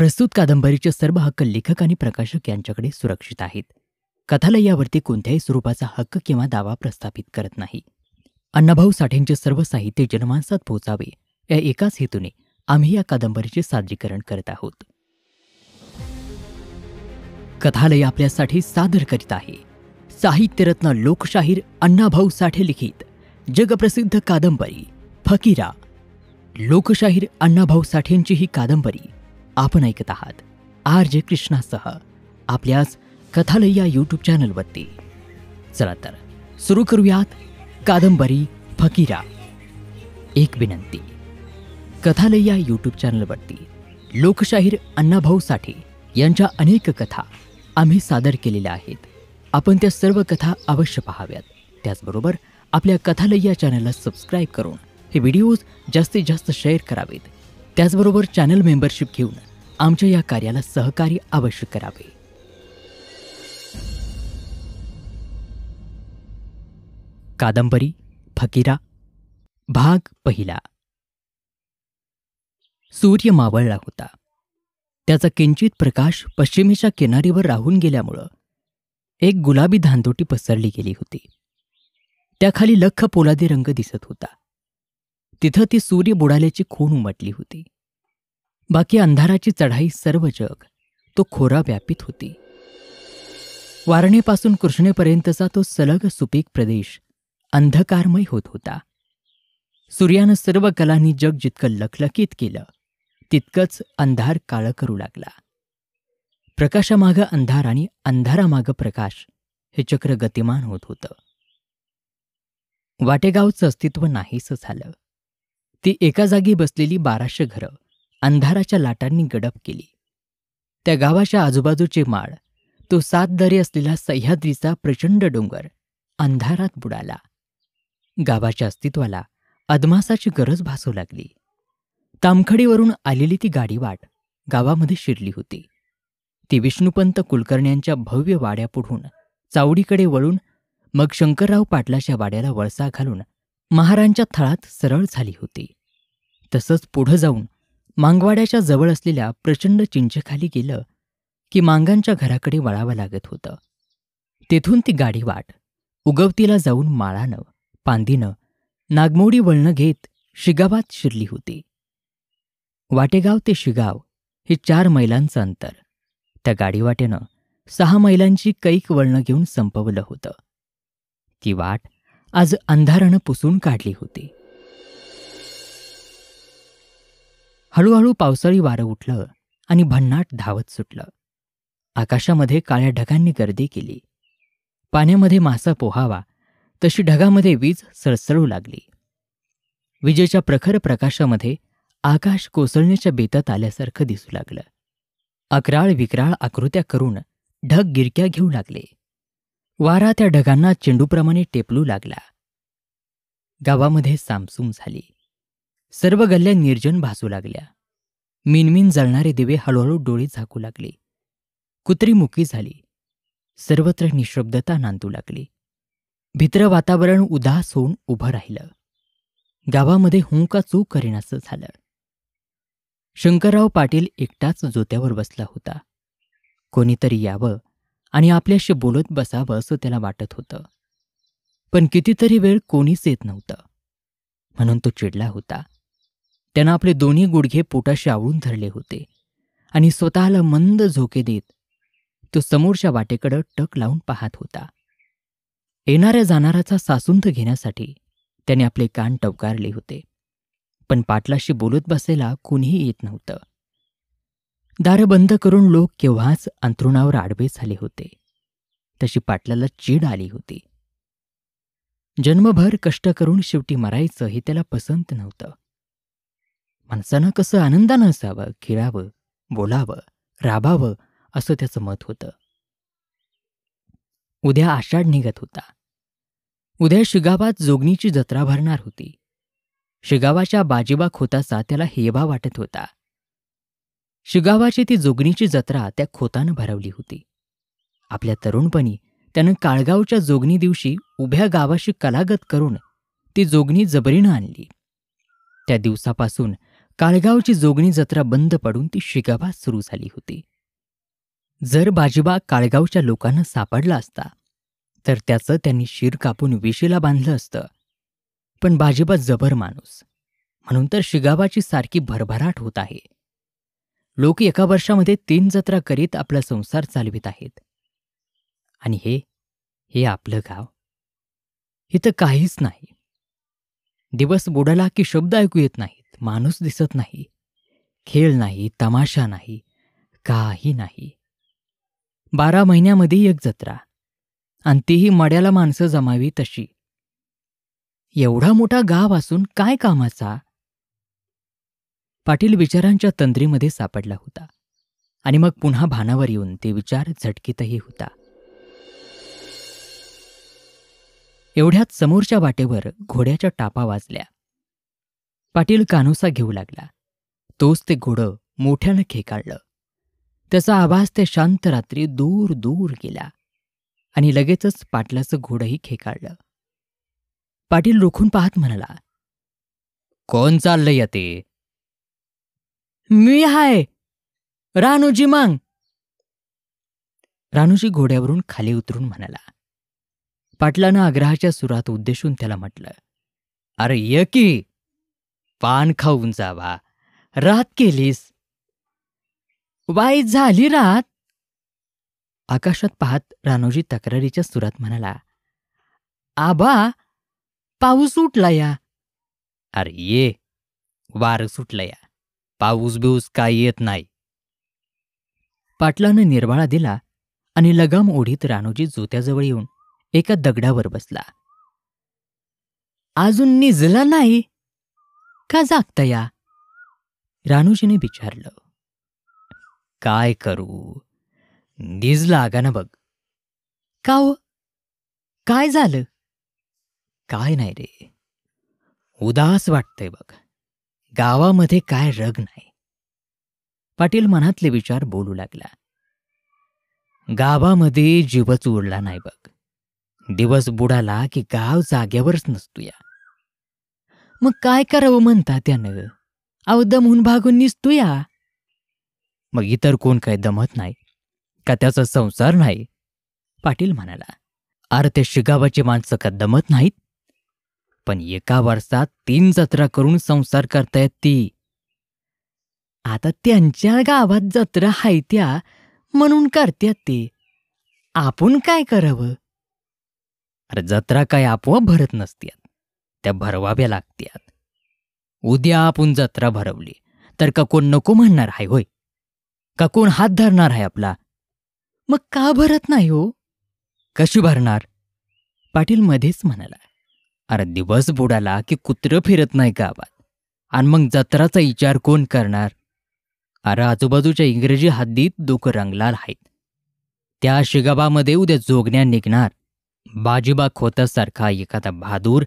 प्रस्तुत कादंबरीचे सर्व हक्क लेखक आणि प्रकाशक यांच्याकडे सुरक्षित आहेत कथालयावरती यावरती कोणत्याही स्वरूपाचा हक्क किंवा दावा प्रस्थापित करत नाही अण्णाभाऊ साठेंचे सर्व साहित्य जनमानसात पोहोचावे या एकाच हेतूने आम्ही या कादंबरीचे सादरीकरण करत आहोत कथालय आपल्यासाठी सादर करीत आहे साहित्यरत्न लोकशाहीर अण्णाभाऊ साठे लिखित जगप्रसिद्ध कादंबरी फकीरा लोकशाहीर अण्णाभाऊ साठेंची ही कादंबरी आपण ऐकत आहात आर जे कृष्णासह आपल्याच कथालय्या यूट्यूब चॅनलवरती चला तर सुरू करूयात कादंबरी फकीरा एक विनंती कथालय्या यूट्यूब चॅनलवरती लोकशाहीर अण्णाभाऊ साठे यांच्या अनेक कथा आम्ही सादर केलेल्या आहेत आपण त्या सर्व कथा अवश्य पाहाव्यात त्याचबरोबर आपल्या कथालय्या चॅनलला सबस्क्राईब करून हे व्हिडिओज जास्तीत जास्त शेअर करावेत त्याचबरोबर चॅनल मेंबरशिप घेऊन आमच्या या कार्याला सहकार्य अवश्य करावे कादंबरी फकीरा भाग पहिला सूर्य मावळला होता त्याचा किंचित प्रकाश पश्चिमेच्या किनारीवर राहून गेल्यामुळं एक गुलाबी धांदोटी पसरली गेली होती त्याखाली लख पोलादी रंग दिसत होता तिथं ती सूर्य बुडाल्याची खूण उमटली होती बाकी अंधाराची चढाई सर्व जग तो खोरा व्यापित होती वारणेपासून कृष्णेपर्यंतचा तो सलग सुपीक प्रदेश अंधकारमय होत होता सूर्यानं सर्व कलांनी जग जितकं लखलकीत केलं तितकंच अंधार काळं करू लागला प्रकाशामागं अंधार आणि अंधारामागं प्रकाश हे चक्र गतिमान होत होतं वाटेगावचं अस्तित्व नाहीसं झालं ती एका जागी बसलेली बाराशे घरं अंधाराच्या लाटांनी गडप केली त्या गावाच्या आजूबाजूचे माळ तो सात दरे असलेला सह्याद्रीचा प्रचंड डोंगर अंधारात बुडाला गावाच्या अस्तित्वाला अदमासाची गरज भासू लागली तामखडीवरून आलेली ती गाडी वाट गावामध्ये शिरली होती ती विष्णुपंत कुलकर्ण्यांच्या भव्य वाड्यापुढून चावडीकडे वळून मग शंकरराव पाटलाच्या वाड्याला वळसा घालून महारांच्या थळात सरळ झाली होती तसंच पुढं जाऊन मांगवाड्याच्या जवळ असलेल्या प्रचंड चिंचेखाली गेलं की मांगांच्या घराकडे वळावं लागत होतं तेथून ती गाडी वाट उगवतीला जाऊन माळानं पांदीनं नागमोडी वळणं घेत शिगावात शिरली होती वाटेगाव ते शिगाव हे चार मैलांचं अंतर त्या गाडीवाटेनं सहा मैलांची कैक वळणं घेऊन संपवलं होतं ती वाट आज अंधारानं पुसून काढली होती हळूहळू पावसाळी वारं उठलं आणि भन्नाट धावत सुटलं आकाशामध्ये काळ्या ढगांनी गर्दी केली पाण्यामध्ये मासा पोहावा तशी ढगामध्ये वीज सळसळू लागली विजेच्या प्रखर प्रकाशामध्ये आकाश कोसळण्याच्या बेतात आल्यासारखं दिसू लागलं अकराळ विकराळ आकृत्या करून ढग गिरक्या घेऊ लागले वारा त्या ढगांना चेंडूप्रमाणे टेपलू लागला गावामध्ये सामसूम झाली सर्व गल्ल्या निर्जन भासू लागल्या मिनमिन जळणारे दिवे हळूहळू डोळे झाकू लागले कुत्री मुकी झाली सर्वत्र निशब्दता नांदू लागली भित्र वातावरण उदास होऊन उभं राहिलं गावामध्ये हुंका चूक करेनासं झालं शंकरराव पाटील एकटाच जोत्यावर बसला होता कोणीतरी यावं आणि आपल्याशी बोलत बसावं असं त्याला वाटत होतं पण कितीतरी वेळ कोणीच येत नव्हतं म्हणून तो चिडला होता त्यांना आपले दोन्ही गुडघे पोटाशी आवळून धरले होते आणि स्वतःला मंद झोके देत तो समोरच्या वाटेकडं टक लावून पाहत होता येणाऱ्या जाणाऱ्याचा सासूंत घेण्यासाठी त्याने आपले कान टवकारले होते पण पाटलाशी बोलत बसायला कुणीही येत नव्हतं दार बंद करून लोक केव्हाच अंथरुणावर आडवे झाले होते तशी पाटलाला चीड आली होती जन्मभर कष्ट करून शेवटी मरायचं हे त्याला पसंत नव्हतं माणसानं कसं आनंदानं असावं खेळावं बोलावं राबावं असं त्याचं मत होतं उद्या आषाढ निघत होता उद्या शिगावात जोगणीची जत्रा भरणार होती शिगावाच्या बाजीबा खोताचा त्याला हेबा वाटत होता शिगावाची ती जोगणीची जत्रा त्या खोतानं भरवली होती आपल्या तरुणपणी त्यानं काळगावच्या जोगणी दिवशी उभ्या गावाशी कलागत करून ती जोगणी जबरीनं आणली त्या दिवसापासून काळगावची जोगणी जत्रा बंद पडून ती शिगाभास सुरू झाली होती जर बाजीबा काळगावच्या लोकांना सापडला असता तर त्याचं त्यांनी शिर कापून वेशीला बांधलं असतं पण बाजीबा जबर माणूस म्हणून तर शिगाबाची सारखी भरभराट होत आहे लोक एका वर्षामध्ये तीन जत्रा करीत आपला संसार चालवित आहेत आणि हे हे आपलं गाव इथं काहीच नाही दिवस बुडाला की शब्द ऐकू येत नाही माणूस दिसत नाही खेळ नाही तमाशा नाही काही नाही बारा महिन्यामध्ये एक जत्रा आणि तीही मड्याला माणसं जमावी तशी एवढा मोठा गाव असून काय कामाचा पाटील विचारांच्या तंद्रीमध्ये सापडला होता आणि मग पुन्हा भानावर येऊन ते विचार झटकीतही होता एवढ्यात समोरच्या वाटेवर घोड्याच्या टापा वाजल्या पाटील कानोसा घेऊ लागला तोच ते घोडं मोठ्यानं खेकाळलं त्याचा आभास त्या शांत रात्री दूर दूर गेला आणि लगेचच पाटलाचं घोडंही खेकाळलं पाटील रोखून पाहत म्हणाला कोण चाललं या ते मी हाय रानूजी मांग रानूजी घोड्यावरून खाली उतरून म्हणाला पाटलानं आग्रहाच्या सुरात उद्देशून त्याला म्हटलं अरे ये की पान खाऊन जावा रात केलीस वाई झाली रात आकाशात पाहत रानोजी तक्रारीच्या सुरात म्हणाला आबा पाऊस उठला या अरे ये वार सुटला या पाऊस बिऊस काय येत नाही पाटलानं निर्वाळा दिला आणि लगाम ओढीत रानोजी जोत्याजवळ येऊन एका दगडावर बसला अजून निजला नाही का या रानूजीने विचारलं काय करू नीज लागा ना बघ का हो? काय झालं काय नाही रे उदास वाटतंय बघ गावामध्ये काय रग नाही पाटील मनातले विचार बोलू लागला गावामध्ये जीवच उरला नाही बघ दिवस बुडाला की गाव जाग्यावरच नसतो या मग काय करावं म्हणता त्यानं अव दमून भागून निसतो या मग इतर कोण काय दमत नाही का त्याचा संसार नाही पाटील म्हणाला अरे ते शिगावाची माणसं का दमत नाहीत पण एका वर्षात तीन जत्रा करून संसार करतायत ती आता त्यांच्या गावात जत्रा हाय त्या म्हणून करत्यात ते आपण काय करावं अरे जत्रा काय आपोआप भरत नसत्यात त्या भरवाव्या लागत्यात उद्या आपण जत्रा भरवली तर का कोण नको म्हणणार आहे होय का कोण हात धरणार आहे आपला मग का भरत नाही हो कशी भरणार पाटील मध्येच म्हणाला अरे दिवस बुडाला की कुत्र फिरत नाही गावात आणि मग जत्राचा विचार कोण करणार अरे आजूबाजूच्या इंग्रजी हद्दीत दुख रंगलाल आहेत त्या शिगाबामध्ये उद्या जोगण्या निघणार बाजीबा खोतासारखा एखादा बहादूर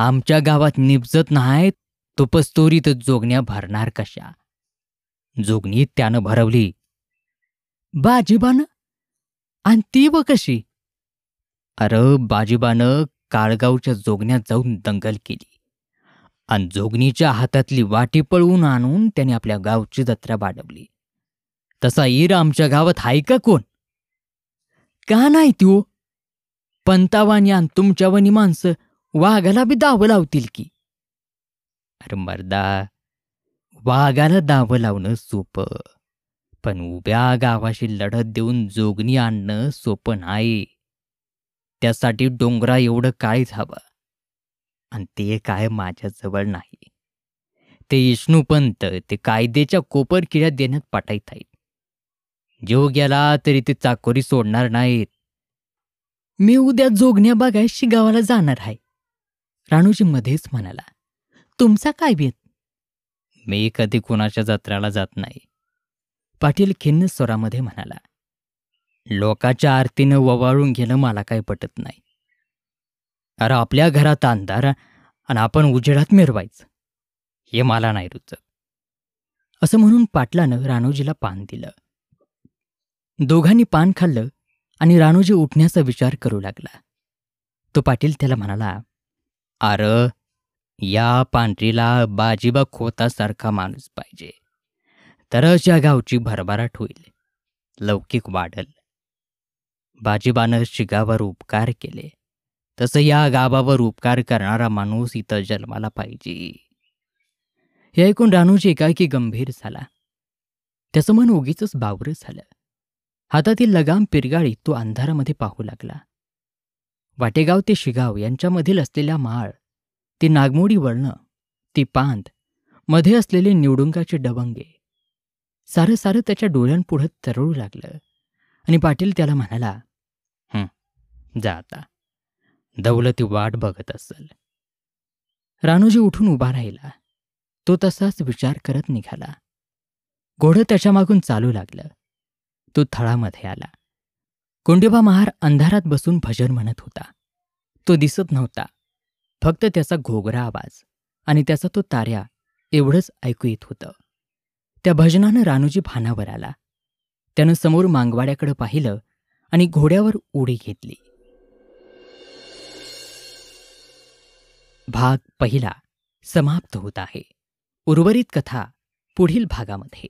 आमच्या गावात निपजत नाहीत तुपस्तोरीत जोगण्या भरणार कशा जोगणी त्यानं भरवली बाजीबानं आणि ती व कशी अरे बाजीबानं काळगावच्या जोगण्यात जाऊन दंगल केली आणि जोगणीच्या हातातली वाटी पळवून आणून त्याने आपल्या गावची जत्रा बाडवली तसा ईर आमच्या गावात हाय का कोण का नाही त्यो पंतावानी आणि तुमच्यावानी माणसं वाघाला बी दावं लावतील की अरे मर्दा वाघाला दावं लावणं सोपं पण उभ्या गावाशी लढत देऊन जोगणी आणणं सोपं नाही त्यासाठी डोंगरा एवढं काय हवं आणि ते काय माझ्याजवळ नाही ते विष्णूपंत ते कायद्याच्या कोपर किड्या देण्यात पाठायत आहेत जो गेला तरी ते चाकोरी सोडणार नाहीत मी उद्या जोगण्या बागायशी गावाला जाणार आहे राणूजी मध्येच म्हणाला तुमचा काय बेत मी कधी कुणाच्या जत्राला जात नाही पाटील खिन्न स्वरामध्ये म्हणाला लोकाच्या आरतीनं ववाळून घेणं मला काही पटत नाही अरे आपल्या घरात अंधार आणि आपण उजेडात मिरवायचं हे मला नाही रुचत असं म्हणून पाटलानं राणूजीला पान दिलं दोघांनी पान खाल्लं आणि राणूजी उठण्याचा विचार करू लागला तो पाटील त्याला म्हणाला अर या पांढरीला बाजीबा खोतासारखा माणूस पाहिजे तरच या गावची भरभराट होईल लौकिक वाढल बाजीबानं शिगावर उपकार केले तसं या गावावर उपकार करणारा माणूस इथं जन्माला पाहिजे हे ऐकून एका एकाएकी गंभीर झाला त्याचं मन उगीच बावरं झालं हातातील लगाम पिरगाळी तो अंधारामध्ये पाहू लागला वाटेगाव ते शिगाव यांच्यामधील असलेला माळ ती नागमोडी वळणं ती पांत मध्ये असलेले निवडुंगाचे डबंगे सारं सारं त्याच्या डोळ्यांपुढं तरळू लागलं आणि पाटील त्याला म्हणाला जा आता दौलती वाट बघत असल रानूजी उठून उभा राहिला तो तसाच विचार करत निघाला घोडं त्याच्या मागून चालू लागलं तो थळामध्ये आला कोंडोबा महार अंधारात बसून भजन म्हणत होता तो दिसत नव्हता फक्त त्याचा घोगरा आवाज आणि त्याचा तो ताऱ्या एवढंच ऐकू येत होतं त्या भजनानं रानूजी भानावर आला त्यानं समोर मांगवाड्याकडे पाहिलं आणि घोड्यावर उडी घेतली भाग पहिला समाप्त होत आहे उर्वरित कथा पुढील भागामध्ये